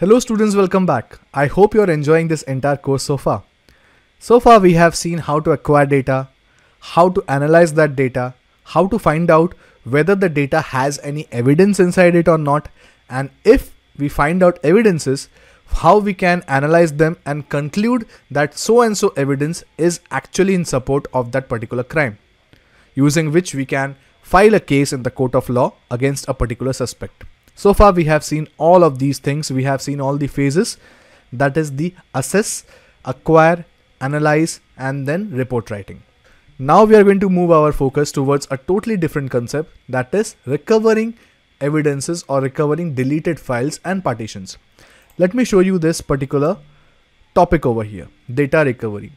Hello students, welcome back. I hope you are enjoying this entire course so far. So far we have seen how to acquire data, how to analyze that data, how to find out whether the data has any evidence inside it or not and if we find out evidences, how we can analyze them and conclude that so and so evidence is actually in support of that particular crime, using which we can file a case in the court of law against a particular suspect. So far we have seen all of these things. We have seen all the phases that is the assess, acquire, analyze and then report writing. Now we are going to move our focus towards a totally different concept that is recovering evidences or recovering deleted files and partitions. Let me show you this particular topic over here, data recovery.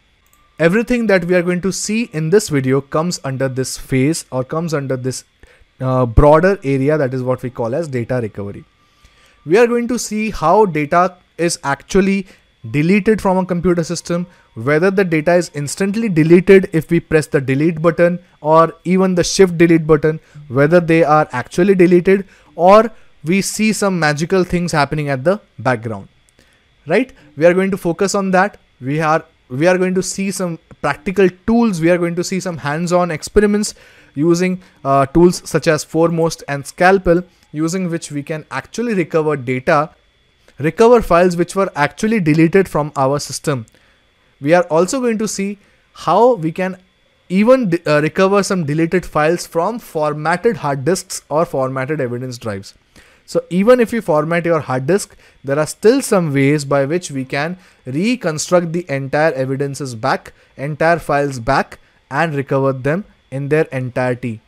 Everything that we are going to see in this video comes under this phase or comes under this uh, broader area that is what we call as data recovery. We are going to see how data is actually deleted from a computer system, whether the data is instantly deleted if we press the delete button or even the shift delete button, whether they are actually deleted or we see some magical things happening at the background. Right? We are going to focus on that. We are we are going to see some practical tools. We are going to see some hands-on experiments using uh, tools such as Foremost and Scalpel, using which we can actually recover data, recover files which were actually deleted from our system. We are also going to see how we can even uh, recover some deleted files from formatted hard disks or formatted evidence drives. So even if you format your hard disk, there are still some ways by which we can reconstruct the entire evidences back, entire files back and recover them in their entirety.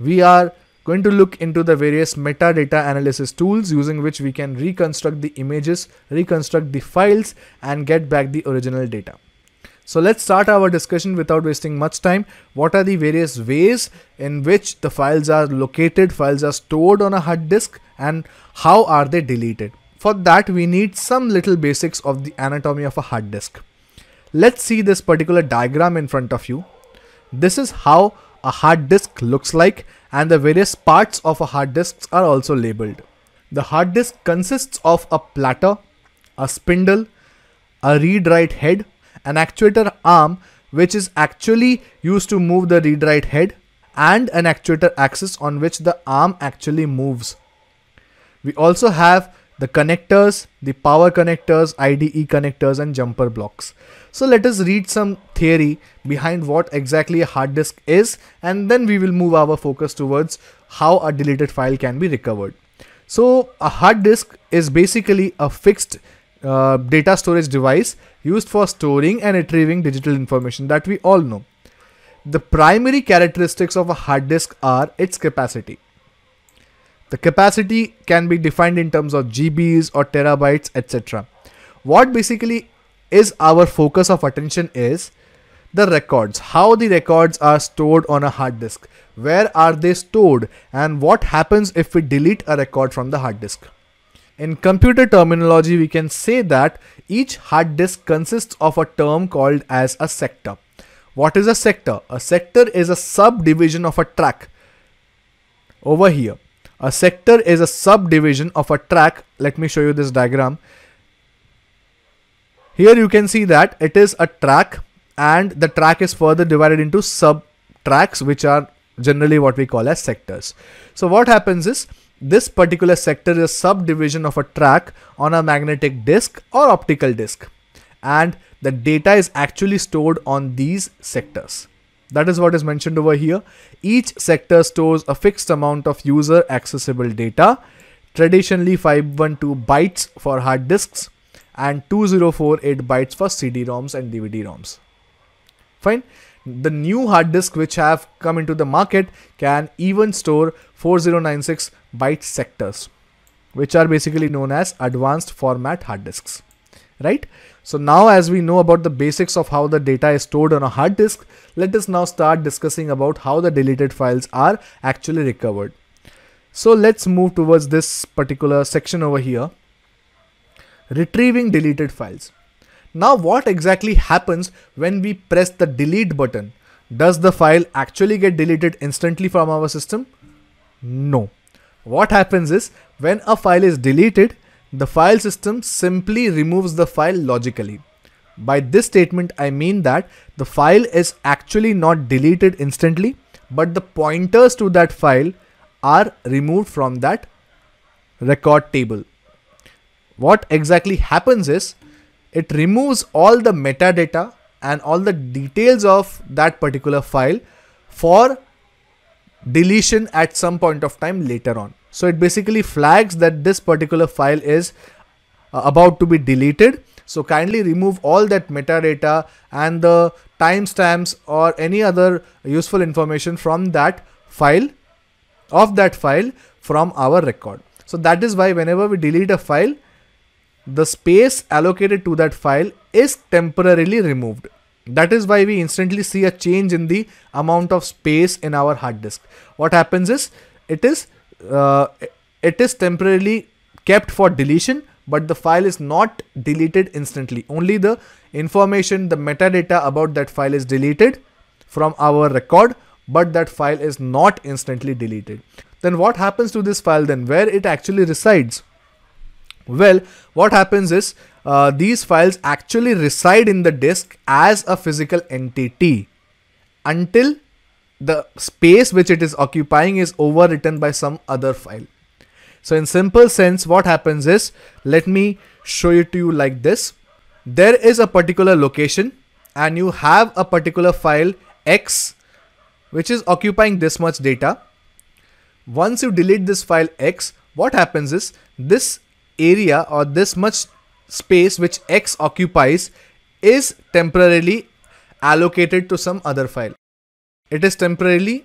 We are going to look into the various metadata analysis tools using which we can reconstruct the images, reconstruct the files and get back the original data. So let's start our discussion without wasting much time. What are the various ways in which the files are located, files are stored on a hard disk and how are they deleted? For that we need some little basics of the anatomy of a hard disk. Let's see this particular diagram in front of you. This is how a hard disk looks like and the various parts of a hard disk are also labeled. The hard disk consists of a platter, a spindle, a read-write head, an actuator arm which is actually used to move the read-write head and an actuator axis on which the arm actually moves. We also have the connectors, the power connectors, IDE connectors and jumper blocks. So let us read some theory behind what exactly a hard disk is and then we will move our focus towards how a deleted file can be recovered. So a hard disk is basically a fixed uh, data storage device used for storing and retrieving digital information that we all know. The primary characteristics of a hard disk are its capacity. The capacity can be defined in terms of GBs or terabytes, etc. What basically is our focus of attention is the records, how the records are stored on a hard disk, where are they stored, and what happens if we delete a record from the hard disk. In computer terminology, we can say that each hard disk consists of a term called as a sector. What is a sector? A sector is a subdivision of a track over here. A sector is a subdivision of a track. Let me show you this diagram. Here you can see that it is a track and the track is further divided into sub tracks which are generally what we call as sectors. So what happens is this particular sector is a subdivision of a track on a magnetic disk or optical disk and the data is actually stored on these sectors. That is what is mentioned over here. Each sector stores a fixed amount of user accessible data, traditionally 512 bytes for hard disks and 2048 bytes for CD-ROMs and DVD-ROMs. Fine. The new hard disk which have come into the market can even store 4096 byte sectors, which are basically known as advanced format hard disks right? So now as we know about the basics of how the data is stored on a hard disk, let us now start discussing about how the deleted files are actually recovered. So let's move towards this particular section over here. Retrieving deleted files. Now what exactly happens when we press the delete button? Does the file actually get deleted instantly from our system? No. What happens is when a file is deleted, the file system simply removes the file logically. By this statement, I mean that the file is actually not deleted instantly, but the pointers to that file are removed from that record table. What exactly happens is it removes all the metadata and all the details of that particular file for deletion at some point of time later on. So it basically flags that this particular file is uh, about to be deleted. So kindly remove all that metadata and the timestamps or any other useful information from that file of that file from our record. So that is why whenever we delete a file, the space allocated to that file is temporarily removed. That is why we instantly see a change in the amount of space in our hard disk. What happens is it is uh, it is temporarily kept for deletion but the file is not deleted instantly only the information the metadata about that file is deleted from our record but that file is not instantly deleted then what happens to this file then where it actually resides well what happens is uh, these files actually reside in the disk as a physical entity until the space which it is occupying is overwritten by some other file. So in simple sense, what happens is, let me show it to you like this. There is a particular location and you have a particular file X, which is occupying this much data. Once you delete this file X, what happens is this area or this much space which X occupies is temporarily allocated to some other file it is temporarily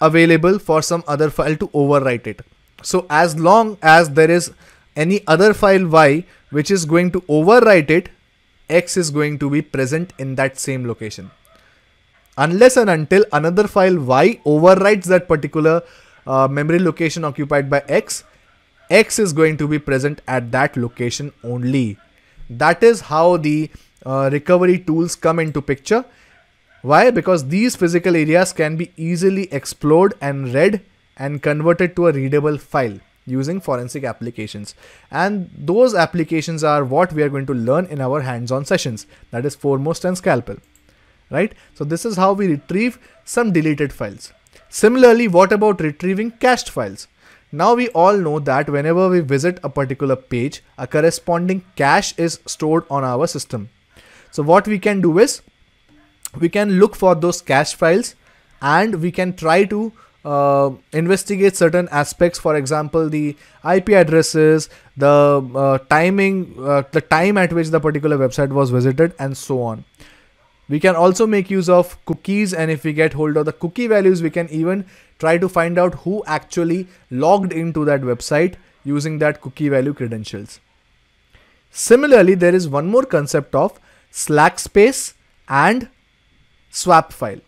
available for some other file to overwrite it. So as long as there is any other file y which is going to overwrite it, x is going to be present in that same location. Unless and until another file y overwrites that particular uh, memory location occupied by x, x is going to be present at that location only. That is how the uh, recovery tools come into picture why? Because these physical areas can be easily explored and read and converted to a readable file using forensic applications. And those applications are what we are going to learn in our hands-on sessions. That is Foremost and Scalpel, right? So this is how we retrieve some deleted files. Similarly, what about retrieving cached files? Now we all know that whenever we visit a particular page, a corresponding cache is stored on our system. So what we can do is we can look for those cache files and we can try to uh, investigate certain aspects for example the ip addresses the uh, timing uh, the time at which the particular website was visited and so on we can also make use of cookies and if we get hold of the cookie values we can even try to find out who actually logged into that website using that cookie value credentials similarly there is one more concept of slack space and swap file.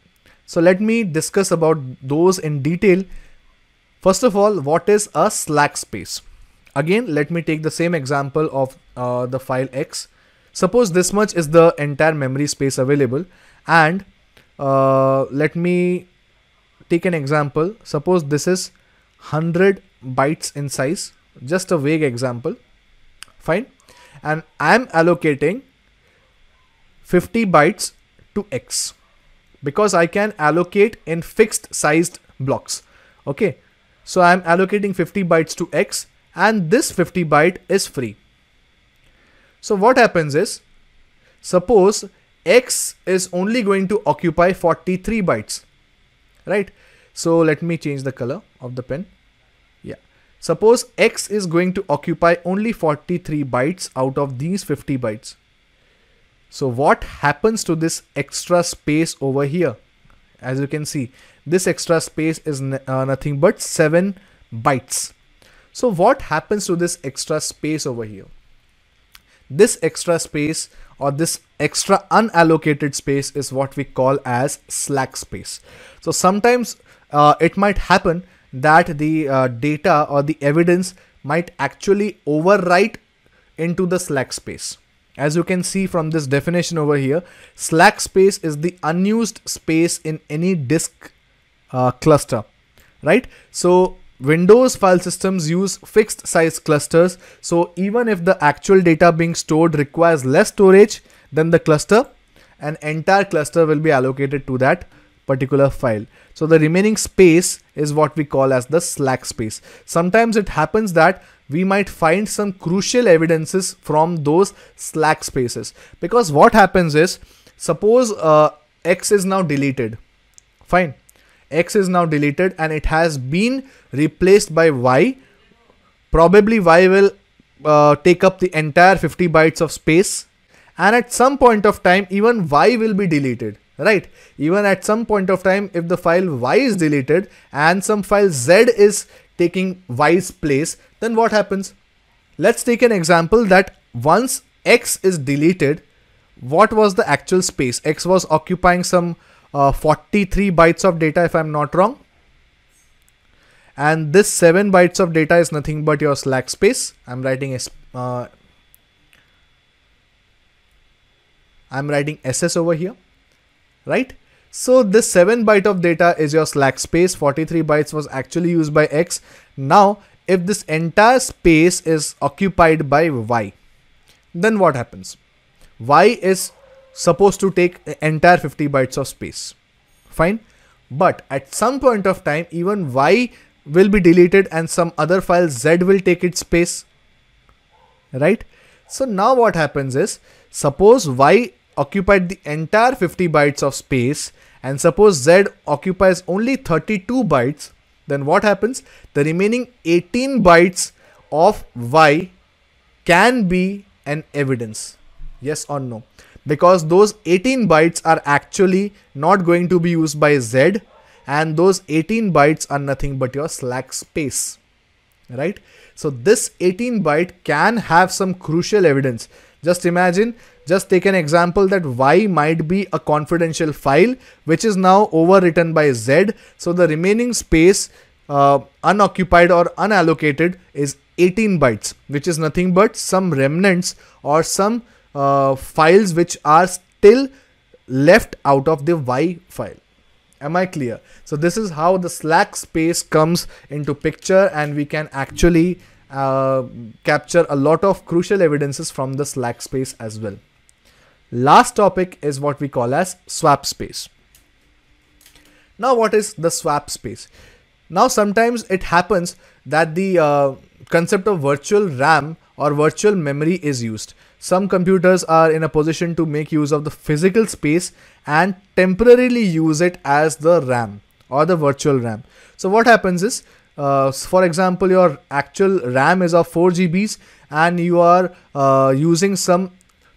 So let me discuss about those in detail. First of all, what is a slack space? Again, let me take the same example of uh, the file X. Suppose this much is the entire memory space available and uh, let me take an example. Suppose this is 100 bytes in size, just a vague example. Fine. And I'm allocating 50 bytes to X because I can allocate in fixed sized blocks. Okay, so I'm allocating 50 bytes to X and this 50 byte is free. So what happens is, suppose X is only going to occupy 43 bytes, right? So let me change the color of the pen. Yeah. Suppose X is going to occupy only 43 bytes out of these 50 bytes. So what happens to this extra space over here? As you can see, this extra space is uh, nothing but 7 bytes. So what happens to this extra space over here? This extra space or this extra unallocated space is what we call as slack space. So sometimes uh, it might happen that the uh, data or the evidence might actually overwrite into the slack space. As you can see from this definition over here, slack space is the unused space in any disk uh, cluster, right? So Windows file systems use fixed size clusters. So even if the actual data being stored requires less storage than the cluster, an entire cluster will be allocated to that particular file. So the remaining space is what we call as the slack space. Sometimes it happens that we might find some crucial evidences from those slack spaces because what happens is suppose uh, x is now deleted fine x is now deleted and it has been replaced by y probably y will uh, take up the entire 50 bytes of space and at some point of time even y will be deleted right even at some point of time if the file y is deleted and some file z is taking y's place then what happens let's take an example that once x is deleted what was the actual space x was occupying some uh, 43 bytes of data if i'm not wrong and this 7 bytes of data is nothing but your slack space i'm writing uh, i'm writing ss over here right? So this 7 byte of data is your slack space, 43 bytes was actually used by X. Now, if this entire space is occupied by Y, then what happens? Y is supposed to take entire 50 bytes of space, fine? But at some point of time, even Y will be deleted and some other file Z will take its space, right? So now what happens is, suppose Y occupied the entire 50 bytes of space and suppose z occupies only 32 bytes, then what happens? The remaining 18 bytes of y can be an evidence. Yes or no? Because those 18 bytes are actually not going to be used by z and those 18 bytes are nothing but your slack space right so this 18 byte can have some crucial evidence just imagine just take an example that y might be a confidential file which is now overwritten by z. So the remaining space uh, unoccupied or unallocated is 18 bytes which is nothing but some remnants or some uh, files which are still left out of the y file. Am I clear? So this is how the slack space comes into picture and we can actually uh, capture a lot of crucial evidences from the slack space as well. Last topic is what we call as swap space. Now what is the swap space? Now sometimes it happens that the uh, concept of virtual RAM or virtual memory is used. Some computers are in a position to make use of the physical space and temporarily use it as the RAM or the virtual RAM. So what happens is, uh, for example, your actual RAM is of 4 GBs and you are uh, using some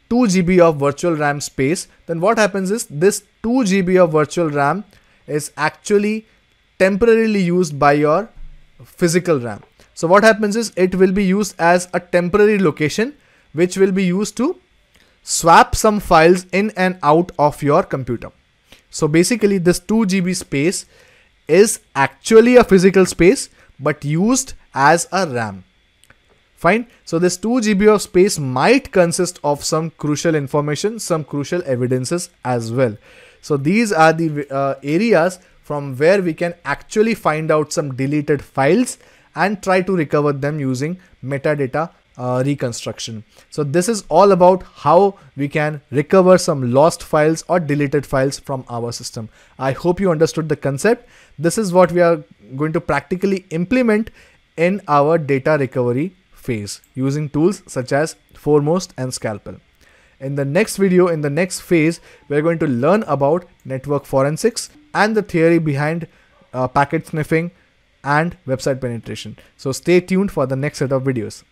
2 GB of virtual RAM space, then what happens is this 2 GB of virtual RAM is actually temporarily used by your physical RAM. So what happens is it will be used as a temporary location which will be used to swap some files in and out of your computer. So basically this 2 GB space is actually a physical space but used as a RAM. Fine. So this 2 GB of space might consist of some crucial information, some crucial evidences as well. So these are the uh, areas from where we can actually find out some deleted files and try to recover them using metadata uh, reconstruction. So this is all about how we can recover some lost files or deleted files from our system. I hope you understood the concept. This is what we are going to practically implement in our data recovery phase using tools such as foremost and scalpel. In the next video, in the next phase, we're going to learn about network forensics and the theory behind uh, packet sniffing and website penetration. So stay tuned for the next set of videos.